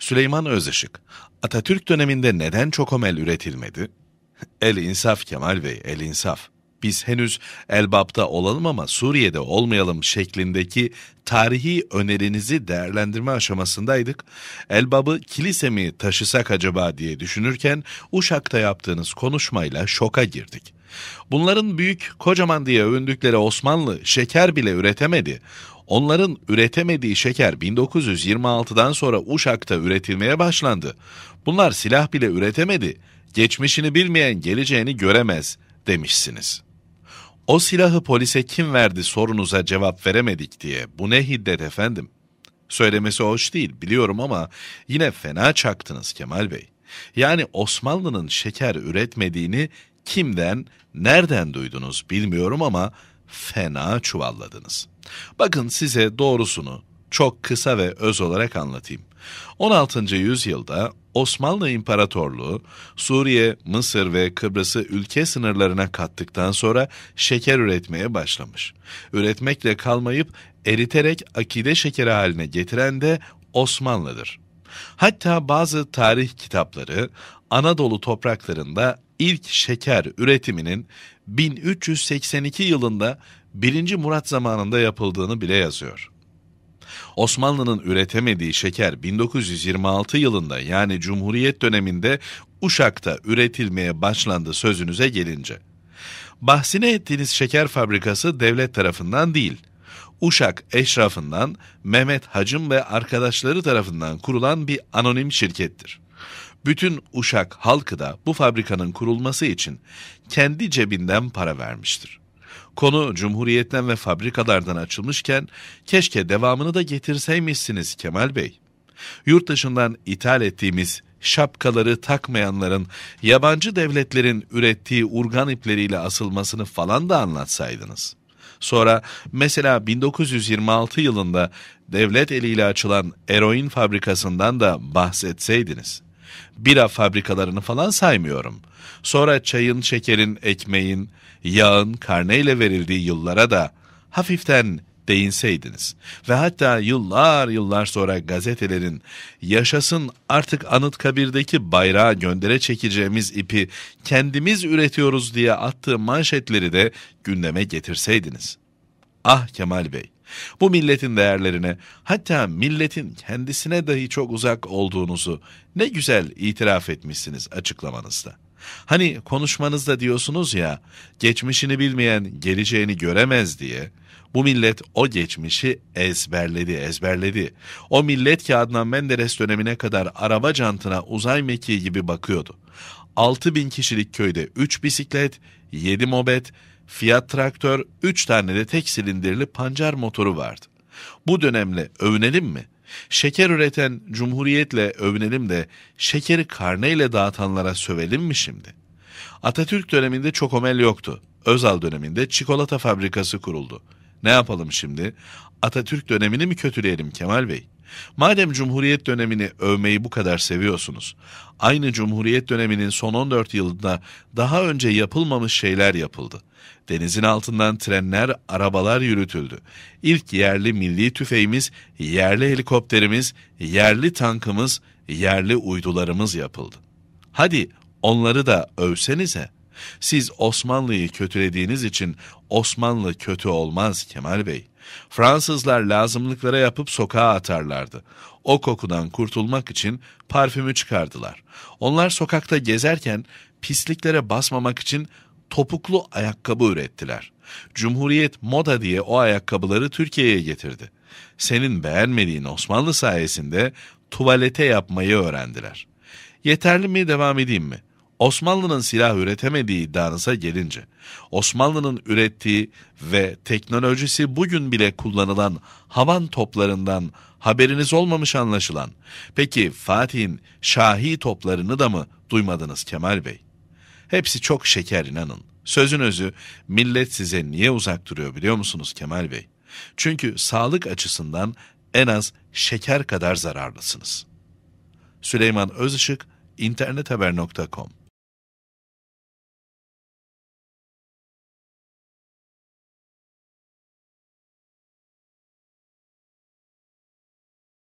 Süleyman Özışık, Atatürk döneminde neden çokomel üretilmedi? El insaf Kemal Bey, el insaf. Biz henüz Elbap'ta olalım ama Suriye'de olmayalım şeklindeki tarihi önerinizi değerlendirme aşamasındaydık. Elbap'ı kilise mi taşısak acaba diye düşünürken Uşak'ta yaptığınız konuşmayla şoka girdik. Bunların büyük, kocaman diye övündükleri Osmanlı şeker bile üretemedi. Onların üretemediği şeker 1926'dan sonra Uşak'ta üretilmeye başlandı. Bunlar silah bile üretemedi. Geçmişini bilmeyen geleceğini göremez demişsiniz. O silahı polise kim verdi sorunuza cevap veremedik diye. Bu ne hiddet efendim? Söylemesi hoş değil biliyorum ama yine fena çaktınız Kemal Bey. Yani Osmanlı'nın şeker üretmediğini kimden, nereden duydunuz bilmiyorum ama fena çuvalladınız. Bakın size doğrusunu çok kısa ve öz olarak anlatayım. 16. yüzyılda Osmanlı İmparatorluğu Suriye, Mısır ve Kıbrıs'ı ülke sınırlarına kattıktan sonra şeker üretmeye başlamış. Üretmekle kalmayıp eriterek akide şekeri haline getiren de Osmanlı'dır. Hatta bazı tarih kitapları Anadolu topraklarında ilk şeker üretiminin 1382 yılında 1. Murat zamanında yapıldığını bile yazıyor. Osmanlı'nın üretemediği şeker 1926 yılında yani Cumhuriyet döneminde Uşak'ta üretilmeye başlandı sözünüze gelince. Bahsine ettiğiniz şeker fabrikası devlet tarafından değil, Uşak eşrafından Mehmet Hacım ve arkadaşları tarafından kurulan bir anonim şirkettir. Bütün Uşak halkı da bu fabrikanın kurulması için kendi cebinden para vermiştir. Konu Cumhuriyet'ten ve fabrikalardan açılmışken keşke devamını da getirseymişsiniz Kemal Bey. Yurt dışından ithal ettiğimiz şapkaları takmayanların yabancı devletlerin ürettiği urgan ipleriyle asılmasını falan da anlatsaydınız. Sonra mesela 1926 yılında devlet eliyle açılan eroin fabrikasından da bahsetseydiniz.'' bira fabrikalarını falan saymıyorum. Sonra çayın, şekerin, ekmeğin, yağın karneyle verildiği yıllara da hafiften değinseydiniz ve hatta yıllar yıllar sonra gazetelerin yaşasın artık Anıtkabir'deki bayrağı göndere çekeceğimiz ipi kendimiz üretiyoruz diye attığı manşetleri de gündeme getirseydiniz. Ah Kemal Bey, bu milletin değerlerine, hatta milletin kendisine dahi çok uzak olduğunuzu ne güzel itiraf etmişsiniz açıklamanızda. Hani konuşmanızda diyorsunuz ya, geçmişini bilmeyen geleceğini göremez diye, bu millet o geçmişi ezberledi, ezberledi. O millet ki Adnan Menderes dönemine kadar araba cantına uzay mekiği gibi bakıyordu. 6 bin kişilik köyde 3 bisiklet, 7 mobet, Fiat Traktör 3 tane de tek silindirli pancar motoru vardı. Bu dönemle övünelim mi? Şeker üreten cumhuriyetle övünelim de şekeri karneyle dağıtanlara sövelim mi şimdi? Atatürk döneminde çok omel yoktu. Özal döneminde çikolata fabrikası kuruldu. Ne yapalım şimdi? Atatürk dönemini mi kötüleyelim Kemal Bey? Madem Cumhuriyet dönemini övmeyi bu kadar seviyorsunuz, aynı Cumhuriyet döneminin son 14 yılında daha önce yapılmamış şeyler yapıldı. Denizin altından trenler, arabalar yürütüldü. İlk yerli milli tüfeğimiz, yerli helikopterimiz, yerli tankımız, yerli uydularımız yapıldı. Hadi onları da övsenize.'' Siz Osmanlı'yı kötülediğiniz için Osmanlı kötü olmaz Kemal Bey. Fransızlar lazımlıklara yapıp sokağa atarlardı. O kokudan kurtulmak için parfümü çıkardılar. Onlar sokakta gezerken pisliklere basmamak için topuklu ayakkabı ürettiler. Cumhuriyet moda diye o ayakkabıları Türkiye'ye getirdi. Senin beğenmediğin Osmanlı sayesinde tuvalete yapmayı öğrendiler. Yeterli mi devam edeyim mi? Osmanlı'nın silah üretemediği iddianıza gelince, Osmanlı'nın ürettiği ve teknolojisi bugün bile kullanılan havan toplarından haberiniz olmamış anlaşılan. Peki Fatih'in Şahi toplarını da mı duymadınız Kemal Bey? Hepsi çok şeker inanın. Sözün özü millet size niye uzak duruyor biliyor musunuz Kemal Bey? Çünkü sağlık açısından en az şeker kadar zararlısınız. Süleyman Özışık internethaber.com